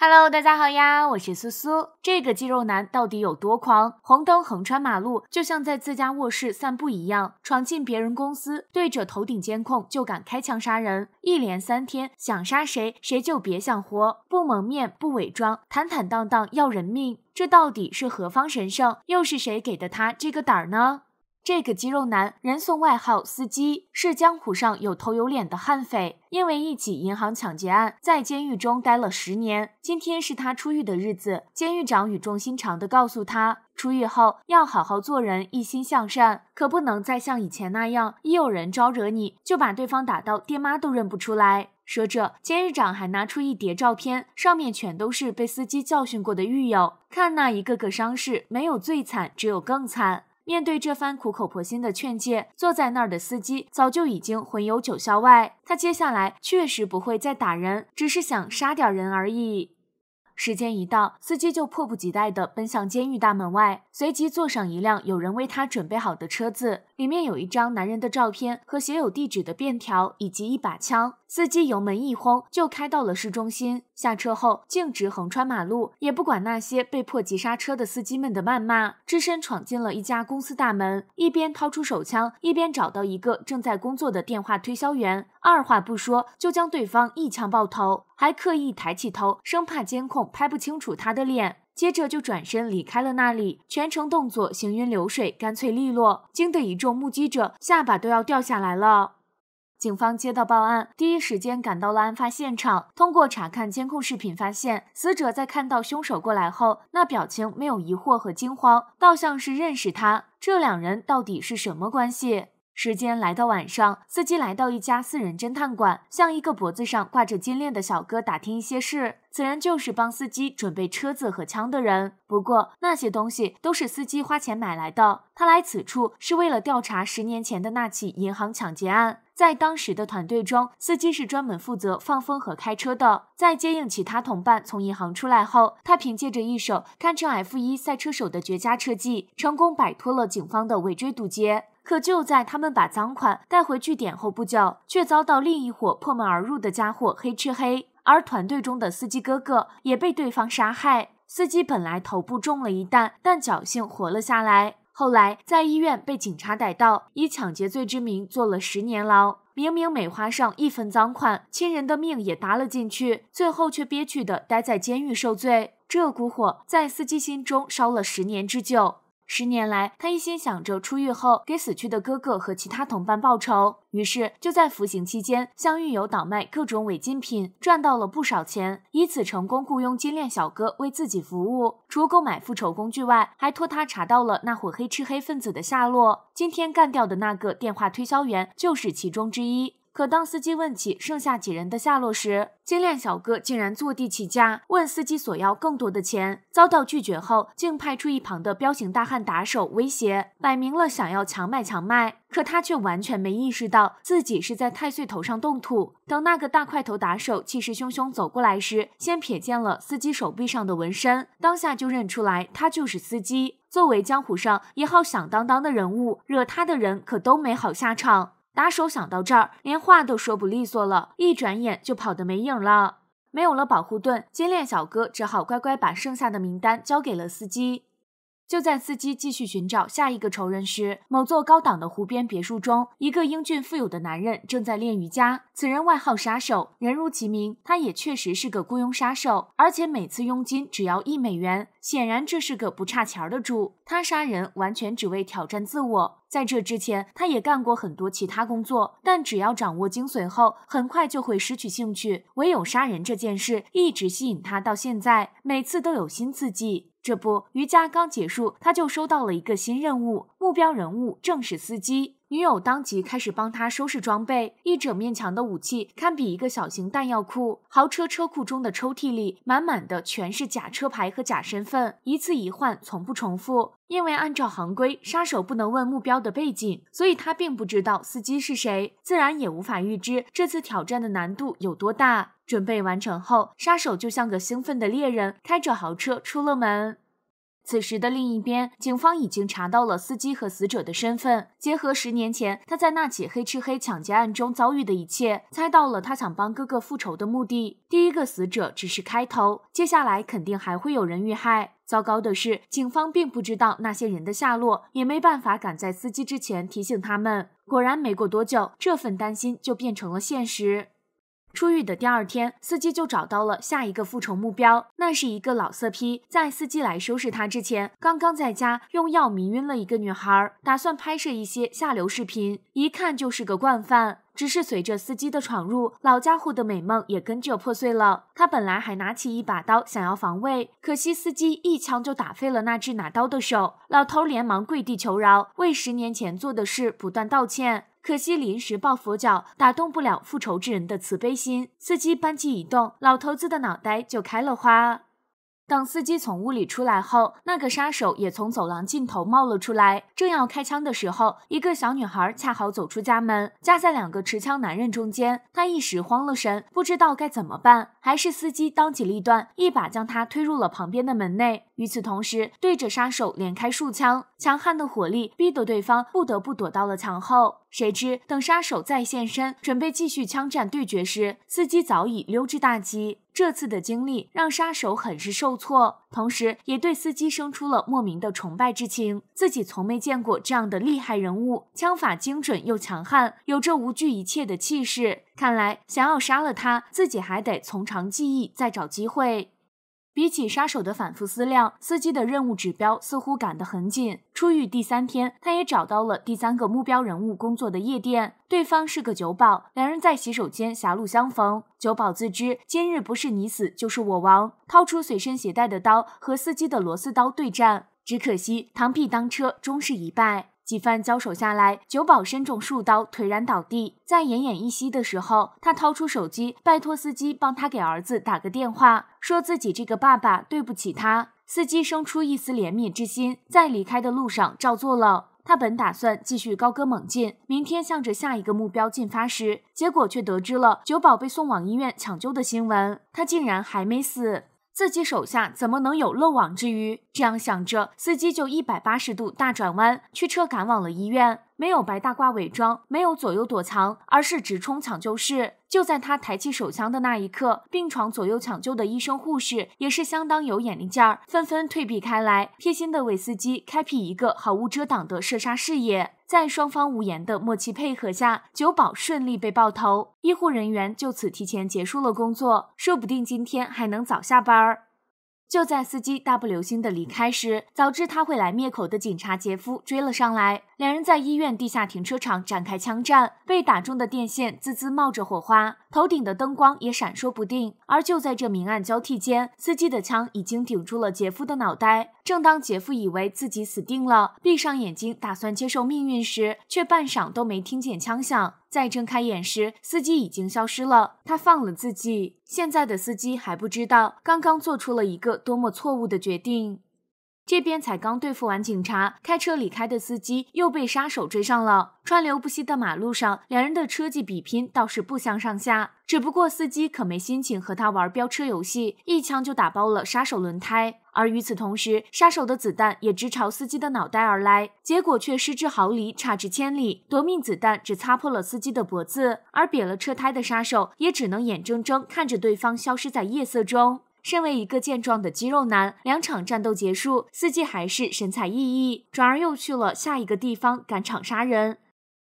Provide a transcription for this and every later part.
Hello，大家好呀，我是苏苏。这个肌肉男到底有多狂？红灯横穿马路，就像在自家卧室散步一样；闯进别人公司，对着头顶监控就敢开枪杀人。一连三天，想杀谁谁就别想活。不蒙面，不伪装，坦坦荡荡要人命。这到底是何方神圣？又是谁给的他这个胆儿呢？这个肌肉男人送外号“司机”，是江湖上有头有脸的悍匪。因为一起银行抢劫案，在监狱中待了十年。今天是他出狱的日子，监狱长语重心长的告诉他：出狱后要好好做人，一心向善，可不能再像以前那样，一有人招惹你，就把对方打到爹妈都认不出来。说着，监狱长还拿出一叠照片，上面全都是被司机教训过的狱友，看那一个个伤势，没有最惨，只有更惨。面对这番苦口婆心的劝诫，坐在那儿的司机早就已经魂游九霄外。他接下来确实不会再打人，只是想杀点人而已。时间一到，司机就迫不及待地奔向监狱大门外，随即坐上一辆有人为他准备好的车子。里面有一张男人的照片和写有地址的便条，以及一把枪。司机油门一轰，就开到了市中心。下车后，径直横穿马路，也不管那些被迫急刹车的司机们的谩骂，只身闯进了一家公司大门。一边掏出手枪，一边找到一个正在工作的电话推销员，二话不说就将对方一枪爆头，还刻意抬起头，生怕监控拍不清楚他的脸。接着就转身离开了那里，全程动作行云流水，干脆利落，惊得一众目击者下巴都要掉下来了。警方接到报案，第一时间赶到了案发现场。通过查看监控视频，发现死者在看到凶手过来后，那表情没有疑惑和惊慌，倒像是认识他。这两人到底是什么关系？时间来到晚上，司机来到一家私人侦探馆，向一个脖子上挂着金链的小哥打听一些事。此人就是帮司机准备车子和枪的人，不过那些东西都是司机花钱买来的。他来此处是为了调查十年前的那起银行抢劫案。在当时的团队中，司机是专门负责放风和开车的。在接应其他同伴从银行出来后，他凭借着一手堪称 F 一赛车手的绝佳车技，成功摆脱了警方的尾追堵截。可就在他们把赃款带回据点后不久，却遭到另一伙破门而入的家伙黑吃黑，而团队中的司机哥哥也被对方杀害。司机本来头部中了一弹，但侥幸活了下来。后来在医院被警察逮到，以抢劫罪之名坐了十年牢。明明没花上一分赃款，亲人的命也搭了进去，最后却憋屈的待在监狱受罪。这股火在司机心中烧了十年之久。十年来，他一心想着出狱后给死去的哥哥和其他同伴报仇，于是就在服刑期间向狱友倒卖各种违禁品，赚到了不少钱，以此成功雇佣金链小哥为自己服务。除购买复仇工具外，还托他查到了那伙黑吃黑分子的下落。今天干掉的那个电话推销员就是其中之一。可当司机问起剩下几人的下落时，金链小哥竟然坐地起价，问司机索要更多的钱，遭到拒绝后，竟派出一旁的彪形大汉打手威胁，摆明了想要强买强卖。可他却完全没意识到自己是在太岁头上动土。等那个大块头打手气势汹汹走过来时，先瞥见了司机手臂上的纹身，当下就认出来他就是司机。作为江湖上一号响当当的人物，惹他的人可都没好下场。打手想到这儿，连话都说不利索了，一转眼就跑得没影了。没有了保护盾，金链小哥只好乖乖把剩下的名单交给了司机。就在司机继续寻找下一个仇人时，某座高档的湖边别墅中，一个英俊富有的男人正在练瑜伽。此人外号杀手，人如其名，他也确实是个雇佣杀手，而且每次佣金只要一美元。显然这是个不差钱儿的主。他杀人完全只为挑战自我。在这之前，他也干过很多其他工作，但只要掌握精髓后，很快就会失去兴趣。唯有杀人这件事一直吸引他到现在，每次都有新刺激。这不，瑜伽刚结束，他就收到了一个新任务，目标人物正是司机。女友当即开始帮他收拾装备，一整面墙的武器堪比一个小型弹药库。豪车车库中的抽屉里满满的全是假车牌和假身份，一次一换，从不重复。因为按照行规，杀手不能问目标的背景，所以他并不知道司机是谁，自然也无法预知这次挑战的难度有多大。准备完成后，杀手就像个兴奋的猎人，开着豪车出了门。此时的另一边，警方已经查到了司机和死者的身份，结合十年前他在那起黑吃黑抢劫案中遭遇的一切，猜到了他想帮哥哥复仇的目的。第一个死者只是开头，接下来肯定还会有人遇害。糟糕的是，警方并不知道那些人的下落，也没办法赶在司机之前提醒他们。果然，没过多久，这份担心就变成了现实。出狱的第二天，司机就找到了下一个复仇目标。那是一个老色批，在司机来收拾他之前，刚刚在家用药迷晕了一个女孩，打算拍摄一些下流视频。一看就是个惯犯。只是随着司机的闯入，老家伙的美梦也跟着破碎了。他本来还拿起一把刀想要防卫，可惜司机一枪就打废了那只拿刀的手。老头连忙跪地求饶，为十年前做的事不断道歉。可惜临时抱佛脚，打动不了复仇之人的慈悲心。司机扳机一动，老头子的脑袋就开了花。等司机从屋里出来后，那个杀手也从走廊尽头冒了出来，正要开枪的时候，一个小女孩恰好走出家门，夹在两个持枪男人中间，她一时慌了神，不知道该怎么办。还是司机当机立断，一把将她推入了旁边的门内。与此同时，对着杀手连开数枪，强悍的火力逼得对方不得不躲到了墙后。谁知等杀手再现身，准备继续枪战对决时，司机早已溜之大吉。这次的经历让杀手很是受挫，同时也对司机生出了莫名的崇拜之情。自己从没见过这样的厉害人物，枪法精准又强悍，有着无惧一切的气势。看来想要杀了他，自己还得从长计议，再找机会。比起杀手的反复思量，司机的任务指标似乎赶得很紧。出狱第三天，他也找到了第三个目标人物工作的夜店，对方是个酒保，两人在洗手间狭路相逢。酒保自知今日不是你死就是我亡，掏出随身携带的刀和司机的螺丝刀对战，只可惜螳臂当车，终是一败。几番交手下来，九保身中数刀，颓然倒地。在奄奄一息的时候，他掏出手机，拜托司机帮他给儿子打个电话，说自己这个爸爸对不起他。司机生出一丝怜悯之心，在离开的路上照做了。他本打算继续高歌猛进，明天向着下一个目标进发时，结果却得知了九保被送往医院抢救的新闻，他竟然还没死。自己手下怎么能有漏网之鱼？这样想着，司机就一百八十度大转弯，驱车赶往了医院。没有白大褂伪装，没有左右躲藏，而是直冲抢救室。就在他抬起手枪的那一刻，病床左右抢救的医生护士也是相当有眼力劲儿，纷纷退避开来，贴心的为司机开辟一个毫无遮挡的射杀视野。在双方无言的默契配合下，酒保顺利被爆头，医护人员就此提前结束了工作，说不定今天还能早下班儿。就在司机大步流星的离开时，早知他会来灭口的警察杰夫追了上来。两人在医院地下停车场展开枪战，被打中的电线滋滋冒着火花，头顶的灯光也闪烁不定。而就在这明暗交替间，司机的枪已经顶住了杰夫的脑袋。正当杰夫以为自己死定了，闭上眼睛打算接受命运时，却半晌都没听见枪响。再睁开眼时，司机已经消失了。他放了自己。现在的司机还不知道，刚刚做出了一个多么错误的决定。这边才刚对付完警察，开车离开的司机又被杀手追上了。川流不息的马路上，两人的车技比拼倒是不相上下，只不过司机可没心情和他玩飙车游戏，一枪就打爆了杀手轮胎。而与此同时，杀手的子弹也直朝司机的脑袋而来，结果却失之毫厘，差之千里，夺命子弹只擦破了司机的脖子，而瘪了车胎的杀手也只能眼睁睁看着对方消失在夜色中。身为一个健壮的肌肉男，两场战斗结束，司机还是神采奕奕，转而又去了下一个地方赶场杀人。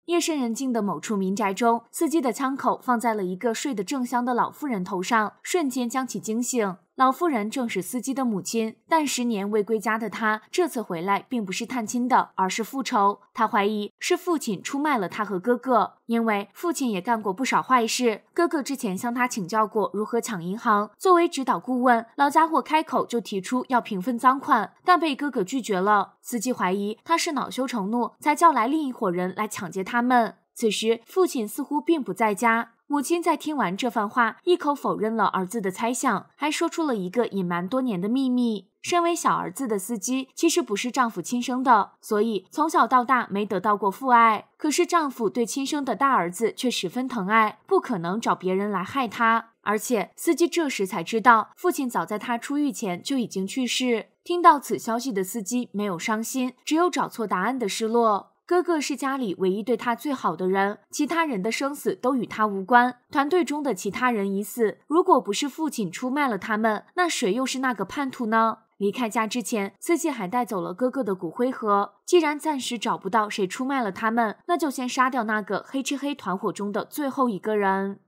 夜深人静的某处民宅中，司机的枪口放在了一个睡得正香的老妇人头上，瞬间将其惊醒。老妇人正是司机的母亲，但十年未归家的她这次回来并不是探亲的，而是复仇。她怀疑是父亲出卖了她和哥哥，因为父亲也干过不少坏事。哥哥之前向他请教过如何抢银行，作为指导顾问，老家伙开口就提出要平分赃款，但被哥哥拒绝了。司机怀疑他是恼羞成怒，才叫来另一伙人来抢劫他们。此时，父亲似乎并不在家。母亲在听完这番话，一口否认了儿子的猜想，还说出了一个隐瞒多年的秘密。身为小儿子的司机，其实不是丈夫亲生的，所以从小到大没得到过父爱。可是丈夫对亲生的大儿子却十分疼爱，不可能找别人来害他。而且司机这时才知道，父亲早在他出狱前就已经去世。听到此消息的司机没有伤心，只有找错答案的失落。哥哥是家里唯一对他最好的人，其他人的生死都与他无关。团队中的其他人已死，如果不是父亲出卖了他们，那谁又是那个叛徒呢？离开家之前，司机还带走了哥哥的骨灰盒。既然暂时找不到谁出卖了他们，那就先杀掉那个黑吃黑团伙中的最后一个人。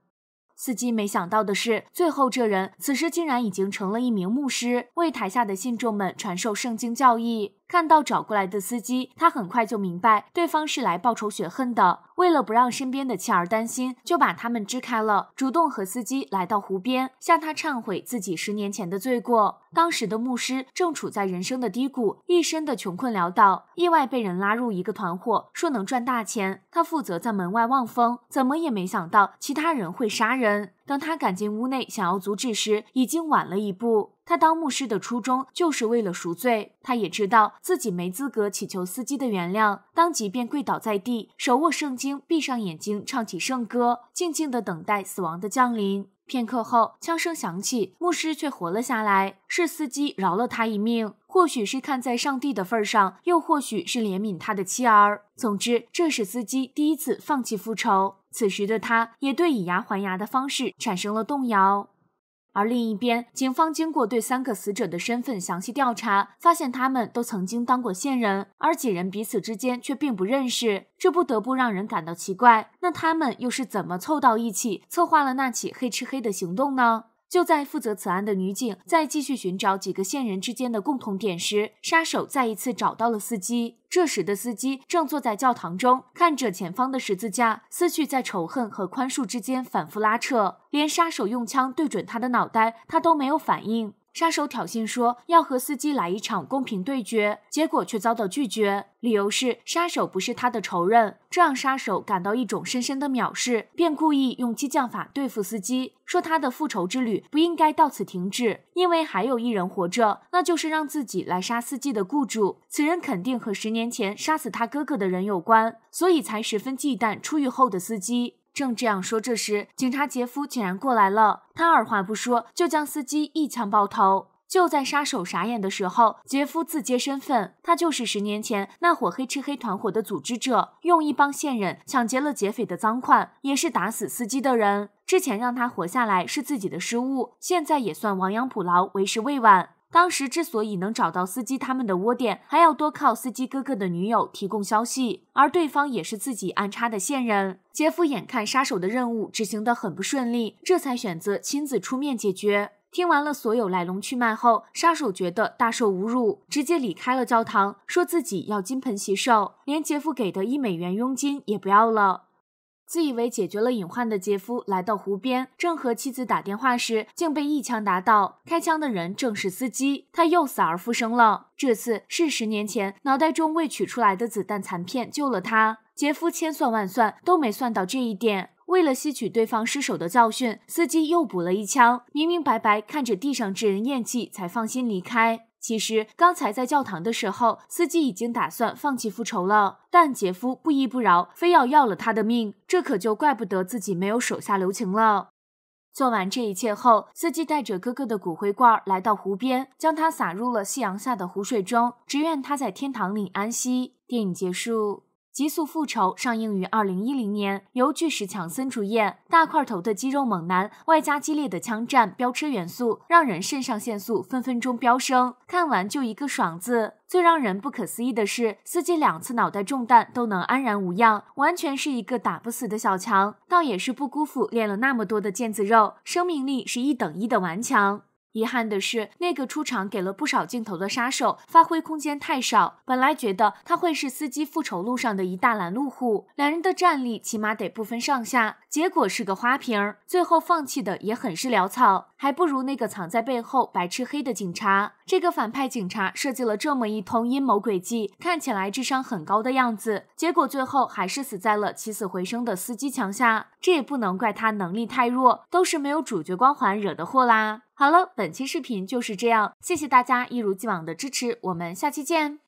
司机没想到的是，最后这人此时竟然已经成了一名牧师，为台下的信众们传授圣经教义。看到找过来的司机，他很快就明白对方是来报仇雪恨的。为了不让身边的妻儿担心，就把他们支开了，主动和司机来到湖边，向他忏悔自己十年前的罪过。当时的牧师正处在人生的低谷，一身的穷困潦倒，意外被人拉入一个团伙，说能赚大钱。他负责在门外望风，怎么也没想到其他人会杀人。等他赶进屋内想要阻止时，已经晚了一步。他当牧师的初衷就是为了赎罪，他也知道自己没资格祈求司机的原谅，当即便跪倒在地，手握圣经，闭上眼睛，唱起圣歌，静静地等待死亡的降临。片刻后，枪声响起，牧师却活了下来，是司机饶了他一命。或许是看在上帝的份上，又或许是怜悯他的妻儿。总之，这是司机第一次放弃复仇，此时的他也对以牙还牙的方式产生了动摇。而另一边，警方经过对三个死者的身份详细调查，发现他们都曾经当过线人，而几人彼此之间却并不认识，这不得不让人感到奇怪。那他们又是怎么凑到一起，策划了那起黑吃黑的行动呢？就在负责此案的女警在继续寻找几个线人之间的共同点时，杀手再一次找到了司机。这时的司机正坐在教堂中，看着前方的十字架，思绪在仇恨和宽恕之间反复拉扯。连杀手用枪对准他的脑袋，他都没有反应。杀手挑衅说要和司机来一场公平对决，结果却遭到拒绝，理由是杀手不是他的仇人，这让杀手感到一种深深的藐视，便故意用激将法对付司机，说他的复仇之旅不应该到此停止，因为还有一人活着，那就是让自己来杀司机的雇主，此人肯定和十年前杀死他哥哥的人有关，所以才十分忌惮出狱后的司机。正这样说，这时警察杰夫竟然过来了。他二话不说，就将司机一枪爆头。就在杀手傻眼的时候，杰夫自揭身份，他就是十年前那伙黑吃黑团伙的组织者，用一帮线人抢劫了劫匪的赃款，也是打死司机的人。之前让他活下来是自己的失误，现在也算亡羊补牢，为时未晚。当时之所以能找到司机他们的窝点，还要多靠司机哥哥的女友提供消息，而对方也是自己安插的线人。杰夫眼看杀手的任务执行得很不顺利，这才选择亲自出面解决。听完了所有来龙去脉后，杀手觉得大受侮辱，直接离开了教堂，说自己要金盆洗手，连杰夫给的一美元佣金也不要了。自以为解决了隐患的杰夫来到湖边，正和妻子打电话时，竟被一枪打倒。开枪的人正是司机，他又死而复生了。这次是十年前脑袋中未取出来的子弹残片救了他。杰夫千算万算都没算到这一点。为了吸取对方失手的教训，司机又补了一枪，明明白白看着地上致人咽气，才放心离开。其实刚才在教堂的时候，司机已经打算放弃复仇了，但杰夫不依不饶，非要要了他的命，这可就怪不得自己没有手下留情了。做完这一切后，司机带着哥哥的骨灰罐来到湖边，将他撒入了夕阳下的湖水中，只愿他在天堂里安息。电影结束。《极速复仇》上映于二零一零年，由巨石强森主演，大块头的肌肉猛男，外加激烈的枪战、飙车元素，让人肾上腺素分分钟飙升，看完就一个爽字。最让人不可思议的是，司机两次脑袋中弹都能安然无恙，完全是一个打不死的小强，倒也是不辜负练了那么多的腱子肉，生命力是一等一的顽强。遗憾的是，那个出场给了不少镜头的杀手发挥空间太少。本来觉得他会是司机复仇路上的一大拦路虎，两人的战力起码得不分上下，结果是个花瓶，最后放弃的也很是潦草。还不如那个藏在背后白吃黑的警察。这个反派警察设计了这么一通阴谋诡计，看起来智商很高的样子，结果最后还是死在了起死回生的司机墙下。这也不能怪他能力太弱，都是没有主角光环惹的祸啦。好了，本期视频就是这样，谢谢大家一如既往的支持，我们下期见。